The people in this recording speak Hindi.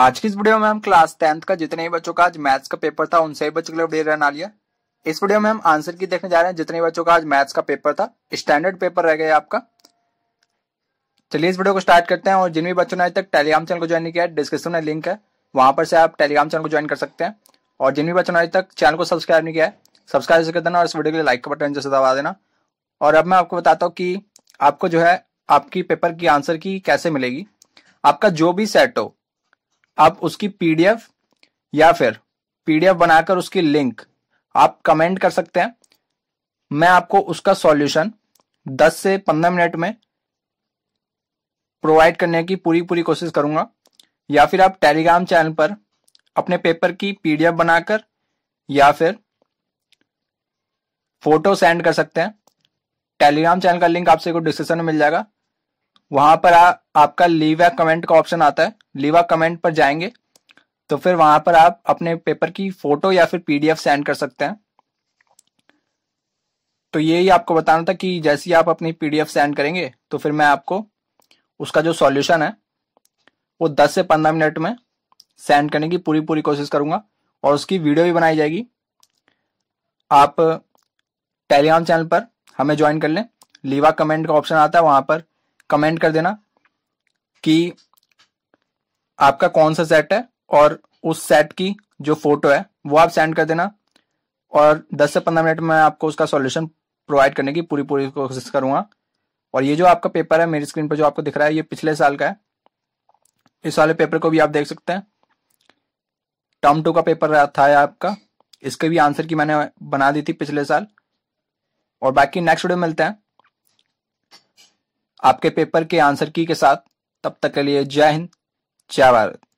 आज की इस वीडियो में हम क्लास टेंथ का जितने ही बच्चों का आज मैथ्स का पेपर था उनसे ही बच्चों के लिए वीडियो रहना लिया इस वीडियो में हम आंसर की देखने जा रहे हैं जितने बच्चों का आज मैथ्स का पेपर था स्टैंडर्ड पेपर रह गया आपका चलिए इस वीडियो को स्टार्ट करते हैं और जिन भी बच्चों ने आज तक टेलीग्राम चैनल को ज्वाइन किया है डिस्क्रिप्शन में लिंक है वहां पर से आप टेलीग्राम चैनल को ज्वाइन कर सकते हैं और जिन भी बच्चों ने आज तक चैनल को सब्सक्राइब नहीं किया है सब्सक्राइब कर देना और इस वीडियो के लिए लाइक का बटन जैसे दबा देना और अब मैं आपको बताता हूँ कि आपको जो है आपकी पेपर की आंसर की कैसे मिलेगी आपका जो भी सेट हो आप उसकी पीडीएफ या फिर पीडीएफ बनाकर उसकी लिंक आप कमेंट कर सकते हैं मैं आपको उसका सॉल्यूशन 10 से 15 मिनट में प्रोवाइड करने की पूरी पूरी कोशिश करूंगा या फिर आप टेलीग्राम चैनल पर अपने पेपर की पीडीएफ बनाकर या फिर फोटो सेंड कर सकते हैं टेलीग्राम चैनल का लिंक आपसे को डिस्क्रिप्शन में मिल जाएगा वहां पर आ, आपका लीव या कमेंट का ऑप्शन आता है लीव या कमेंट पर जाएंगे तो फिर वहां पर आप अपने पेपर की फोटो या फिर पीडीएफ सेंड कर सकते हैं तो ये ही आपको बताना था कि जैसे ही आप अपनी पीडीएफ सेंड करेंगे तो फिर मैं आपको उसका जो सॉल्यूशन है वो 10 से 15 मिनट में सेंड करने की पूरी पूरी कोशिश करूंगा और उसकी वीडियो भी बनाई जाएगी आप टेलीग्राम चैनल पर हमें ज्वाइन कर लें लीवा कमेंट का ऑप्शन आता है वहां पर कमेंट कर देना कि आपका कौन सा सेट है और उस सेट की जो फोटो है वो आप सेंड कर देना और 10 से 15 मिनट में आपको उसका सॉल्यूशन प्रोवाइड करने की पूरी पूरी कोशिश करूंगा और ये जो आपका पेपर है मेरी स्क्रीन पर जो आपको दिख रहा है ये पिछले साल का है इस वाले पेपर को भी आप देख सकते हैं टर्म टू का पेपर था आपका इसके भी आंसर की मैंने बना दी थी पिछले साल और बाकी नेक्स्ट वीडियो मिलते हैं आपके पेपर के आंसर की के साथ तब तक के लिए जय हिंद जय भारत